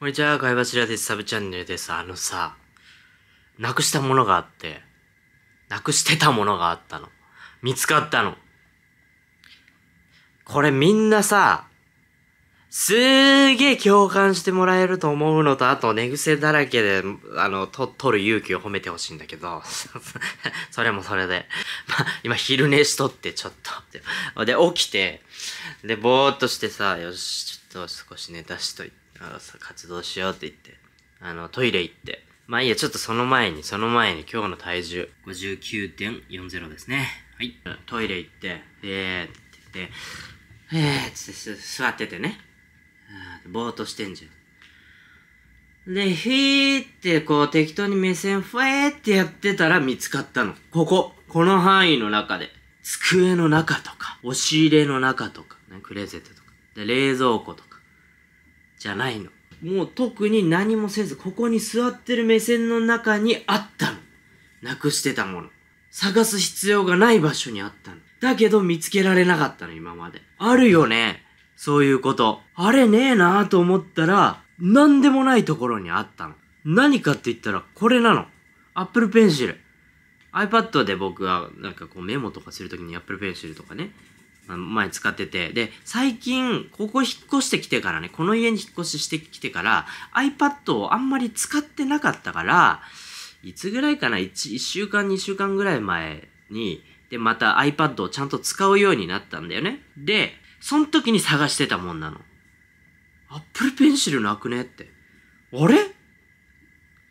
こんにちは、貝柱です。サブチャンネルです。あのさ、なくしたものがあって、なくしてたものがあったの。見つかったの。これみんなさ、すーげえ共感してもらえると思うのと、あと寝癖だらけで、あの、と、取る勇気を褒めてほしいんだけど、それもそれで。まあ、今昼寝しとって、ちょっと。で、起きて、で、ぼーっとしてさ、よし、ちょっと少し寝出しといて。あさ活動しようって言って、あの、トイレ行って、まあいいや、ちょっとその前に、その前に今日の体重、59.40ですね。はい。トイレ行って、えーって言って、えーって座っててね。ぼーっとしてんじゃん。で、ひーってこう適当に目線ふえーってやってたら見つかったの。ここ。この範囲の中で。机の中とか、押し入れの中とか、ね、クレゼットとか、で冷蔵庫とか。じゃないの。もう特に何もせず、ここに座ってる目線の中にあったの。なくしてたもの。探す必要がない場所にあったの。だけど見つけられなかったの、今まで。あるよね。そういうこと。あれねえなあと思ったら、何でもないところにあったの。何かって言ったら、これなの。Apple Pencil。iPad で僕は、なんかこうメモとかするときに Apple Pencil とかね、前使ってて。で、最近、ここ引っ越してきてからね、この家に引っ越ししてきてから、iPad をあんまり使ってなかったから、いつぐらいかな 1, 1週間、2週間ぐらい前に、で、また iPad をちゃんと使うようになったんだよね。で、その時に探してたもんなの。Apple Pencil なくねって。あれ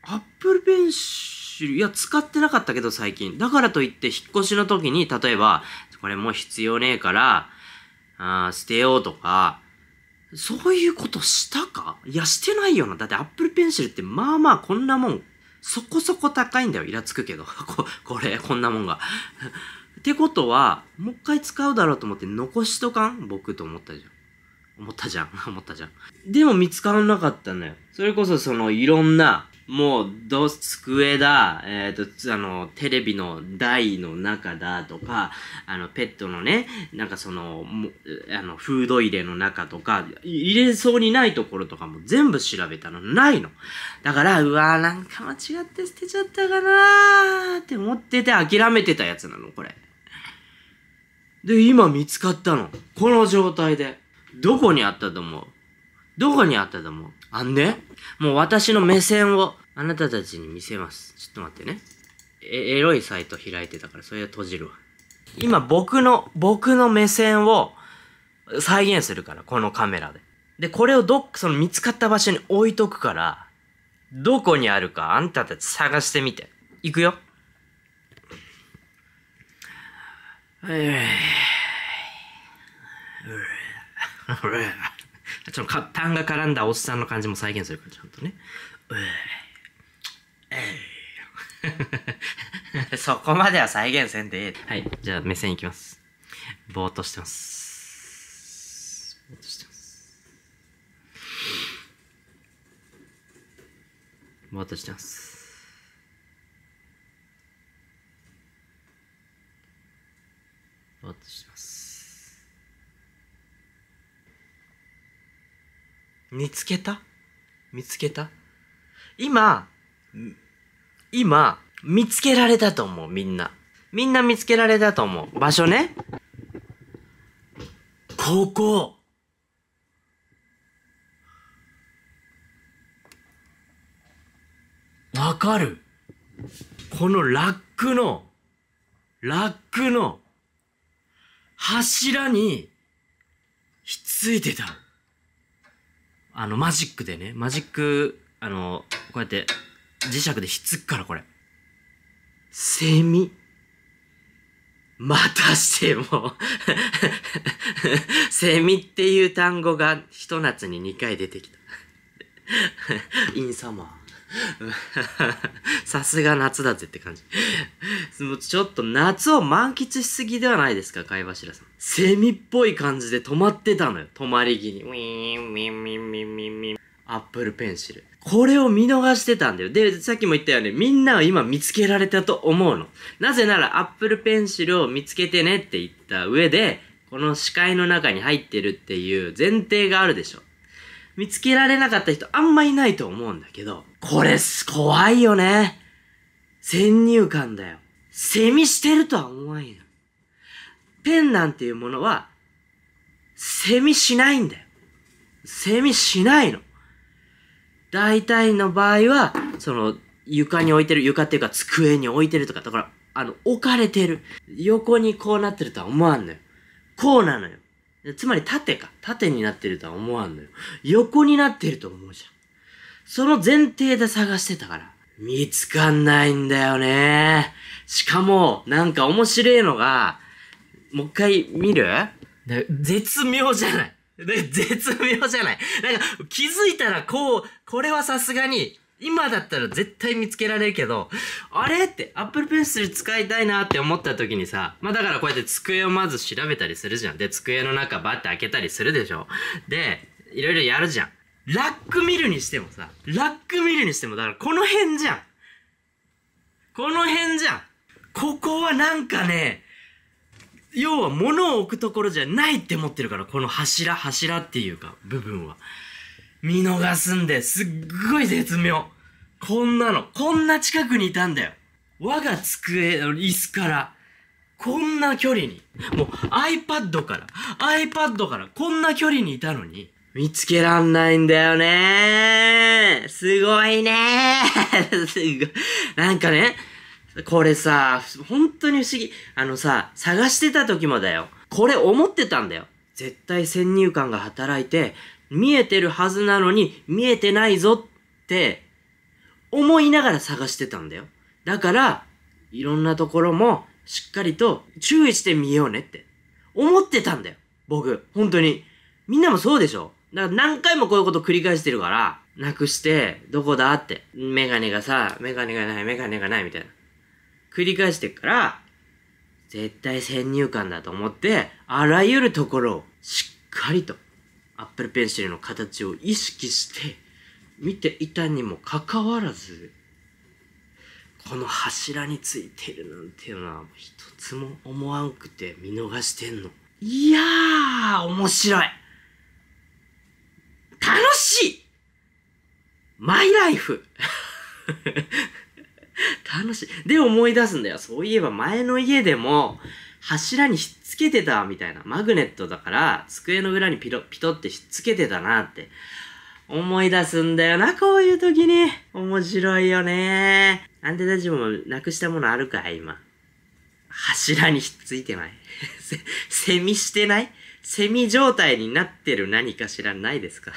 ?Apple Pencil 種類、いや、使ってなかったけど最近。だからといって、引っ越しの時に、例えば、これもう必要ねえから、あ捨てようとか、そういうことしたかいや、してないよな。だって Apple Pencil ってまあまあこんなもん、そこそこ高いんだよ。イラつくけど。こ、これ、こんなもんが。ってことは、もう一回使うだろうと思って残しとかん僕と思ったじゃん。思ったじゃん。思ったじゃん。でも見つからなかったんだよ。それこそそのいろんなもう、ど、机だ、えっ、ー、と、あの、テレビの台の中だとか、あの、ペットのね、なんかその、もあの、フード入れの中とか、入れそうにないところとかも全部調べたの、ないの。だから、うわーなんか間違って捨てちゃったかなーって思ってて諦めてたやつなの、これ。で、今見つかったの。この状態で。どこにあったと思うどこにあったと思うあんねもう私の目線をあなたたちに見せます。ちょっと待ってね。え、エロいサイト開いてたから、それを閉じるわ。今僕の、僕の目線を再現するから、このカメラで。で、これをどっ、その見つかった場所に置いとくから、どこにあるかあんたたち探してみて。行くよ。うぅ。うぅ。うぅ。ちょっと痰が絡んだおっさんの感じも再現するから、ちゃんとね。そこまでは再現せんでいい。はい、じゃあ目線いきます。ぼーっとしてます。ぼーっとしてます。ぼーっとしてます。見つけた見つけた今、今、見つけられたと思う、みんな。みんな見つけられたと思う。場所ね。ここ。わかるこのラックの、ラックの、柱に、ひっついてた。あの、マジックでね、マジック、あの、こうやって磁石でひっつくから、これ。セミ。またしても セミっていう単語が一夏に2回出てきた インサマー。さすが夏だぜって感じちょっと夏を満喫しすぎではないですか、貝柱さん。セミっぽい感じで止まってたのよ。止まり木に。ウィーン、ウィン、ウィン、ウィン、ウィン、ウィン。アップルペンシル。これを見逃してたんだよ。で、さっきも言ったよね。みんなは今見つけられたと思うの。なぜならアップルペンシルを見つけてねって言った上で、この視界の中に入ってるっていう前提があるでしょ。見つけられなかった人あんまいないと思うんだけど、これ怖いよね。先入観だよ。セミしてるとは思わんよ。ペンなんていうものは、セミしないんだよ。セミしないの。大体の場合は、その、床に置いてる、床っていうか机に置いてるとか、だから、あの、置かれてる。横にこうなってるとは思わんのよ。こうなのよ。つまり縦か。縦になってるとは思わんのよ。横になってると思うじゃん。その前提で探してたから。見つかんないんだよね。しかも、なんか面白いのが、もう一回見る絶妙じゃない。絶妙じゃない。なんか気づいたらこう、これはさすがに今だったら絶対見つけられるけど、あれって Apple Pencil 使いたいなって思った時にさ、まあだからこうやって机をまず調べたりするじゃん。で、机の中バッて開けたりするでしょ。で、いろいろやるじゃん。ラック見るにしてもさ、ラック見るにしても、だからこの辺じゃん。この辺じゃん。ここはなんかね、要は物を置くところじゃないって思ってるから、この柱、柱っていうか、部分は。見逃すんですっごい絶妙。こんなの、こんな近くにいたんだよ。我が机の椅子から、こんな距離に、もう iPad から、iPad からこんな距離にいたのに、見つけらんないんだよねすごいね すごい。なんかね、これさ、本当に不思議。あのさ、探してた時もだよ。これ思ってたんだよ。絶対先入観が働いて、見えてるはずなのに見えてないぞって思いながら探してたんだよ。だから、いろんなところもしっかりと注意してみようねって思ってたんだよ。僕、本当に。みんなもそうでしょだから何回もこういうこと繰り返してるから、なくして、どこだって。メガネがさ、メガネがない、メガネがないみたいな。繰り返してるから、絶対先入観だと思って、あらゆるところをしっかりとアップルペンシルの形を意識して見ていたにもかかわらず、この柱についてるなんていうのは一つも思わんくて見逃してんの。いやー、面白い楽しいマイライフ楽しい。で思い出すんだよ。そういえば前の家でも、柱にひっつけてたみたいな。マグネットだから、机の裏にピロ、ピトってひっつけてたなって。思い出すんだよな、こういう時に。面白いよね。あんたたちもなくしたものあるかい、今。柱にひっついてない。せ、セミしてないセミ状態になってる何か知らないですか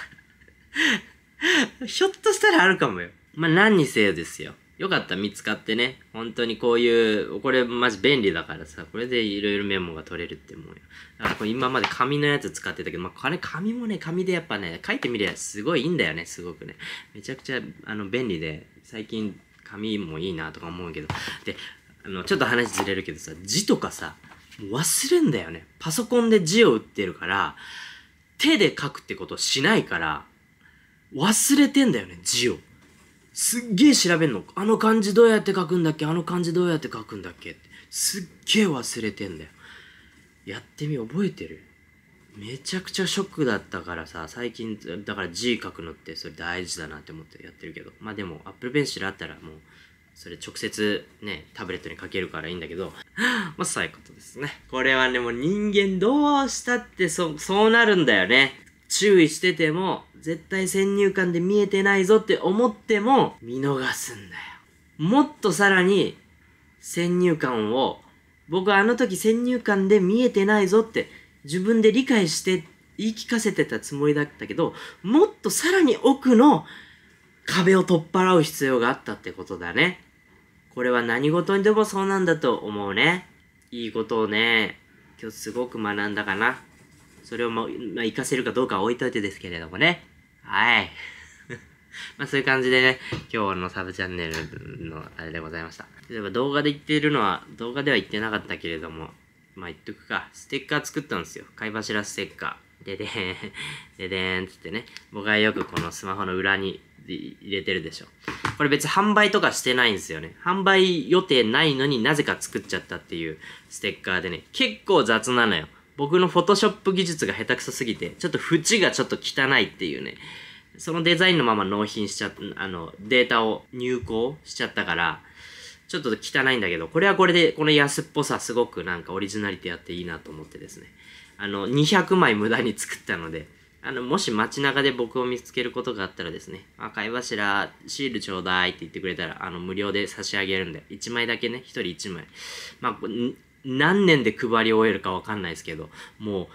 ひょっとしたらあるかもよ。まあ、何にせよですよ。よかった、見つかってね。本当にこういう、これマジ便利だからさ、これでいろいろメモが取れるって思うよ。だからこれ今まで紙のやつ使ってたけど、まあ、これ紙もね、紙でやっぱね、書いてみりゃすごいいいんだよね、すごくね。めちゃくちゃ、あの、便利で、最近紙もいいなとか思うけど。で、あの、ちょっと話ずれるけどさ、字とかさ、忘れんだよね。パソコンで字を打ってるから、手で書くってことしないから、忘れてんだよね、字を。すっげえ調べんの。あの漢字どうやって書くんだっけあの漢字どうやって書くんだっけってすっげえ忘れてんだよ。やってみ、覚えてるめちゃくちゃショックだったからさ、最近、だから G 書くのってそれ大事だなって思ってやってるけど。まあでも、Apple Pencil あったらもう、それ直接ね、タブレットに書けるからいいんだけど、まあそういうことですね。これはね、もう人間どうしたってそ、そうなるんだよね。注意してても、絶対先入観で見えてないぞって思っても、見逃すんだよ。もっとさらに、先入観を、僕はあの時先入観で見えてないぞって自分で理解して言い聞かせてたつもりだったけど、もっとさらに奥の壁を取っ払う必要があったってことだね。これは何事にでもそうなんだと思うね。いいことをね、今日すごく学んだかな。それをも、まあ、活かせるかどうかは置いといてですけれどもね。はい。まあそういう感じでね、今日のサブチャンネルのあれでございました。例えば動画で言ってるのは、動画では言ってなかったけれども、まあ言っとくか。ステッカー作ったんですよ。貝柱ステッカー。ででーん、ででーんつってね。僕はよくこのスマホの裏に入れてるでしょ。これ別に販売とかしてないんですよね。販売予定ないのになぜか作っちゃったっていうステッカーでね、結構雑なのよ。僕のフォトショップ技術が下手くそすぎて、ちょっと縁がちょっと汚いっていうね、そのデザインのまま納品しちゃった、あの、データを入稿しちゃったから、ちょっと汚いんだけど、これはこれで、この安っぽさ、すごくなんかオリジナリティあっていいなと思ってですね。あの、200枚無駄に作ったので、あの、もし街中で僕を見つけることがあったらですね、赤い柱、シールちょうだいって言ってくれたら、あの、無料で差し上げるんで、1枚だけね、1人1枚。まあ、何年で配り終えるか分かんないですけども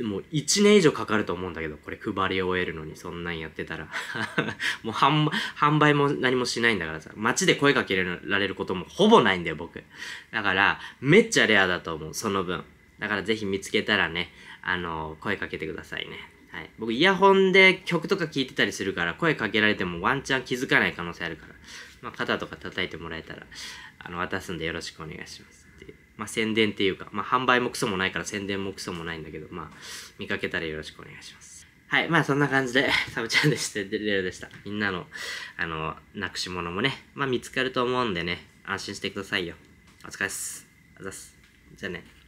うもう1年以上かかると思うんだけどこれ配り終えるのにそんなんやってたら もう販売も何もしないんだからさ街で声かけられることもほぼないんだよ僕だからめっちゃレアだと思うその分だからぜひ見つけたらねあの声かけてくださいねはい、僕イヤホンで曲とか聴いてたりするから声かけられてもワンチャン気づかない可能性あるから、まあ、肩とか叩いてもらえたらあの渡すんでよろしくお願いします。まあ、宣伝っていうか、まあ、販売もクソもないから宣伝もクソもないんだけど、まあ、見かけたらよろしくお願いします。はい。まあ、そんな感じで、サブチャンネルして、レルでした。みんなの、あの、なくし物もね、まあ、見つかると思うんでね、安心してくださいよ。お疲れっす。あざっす。じゃあね。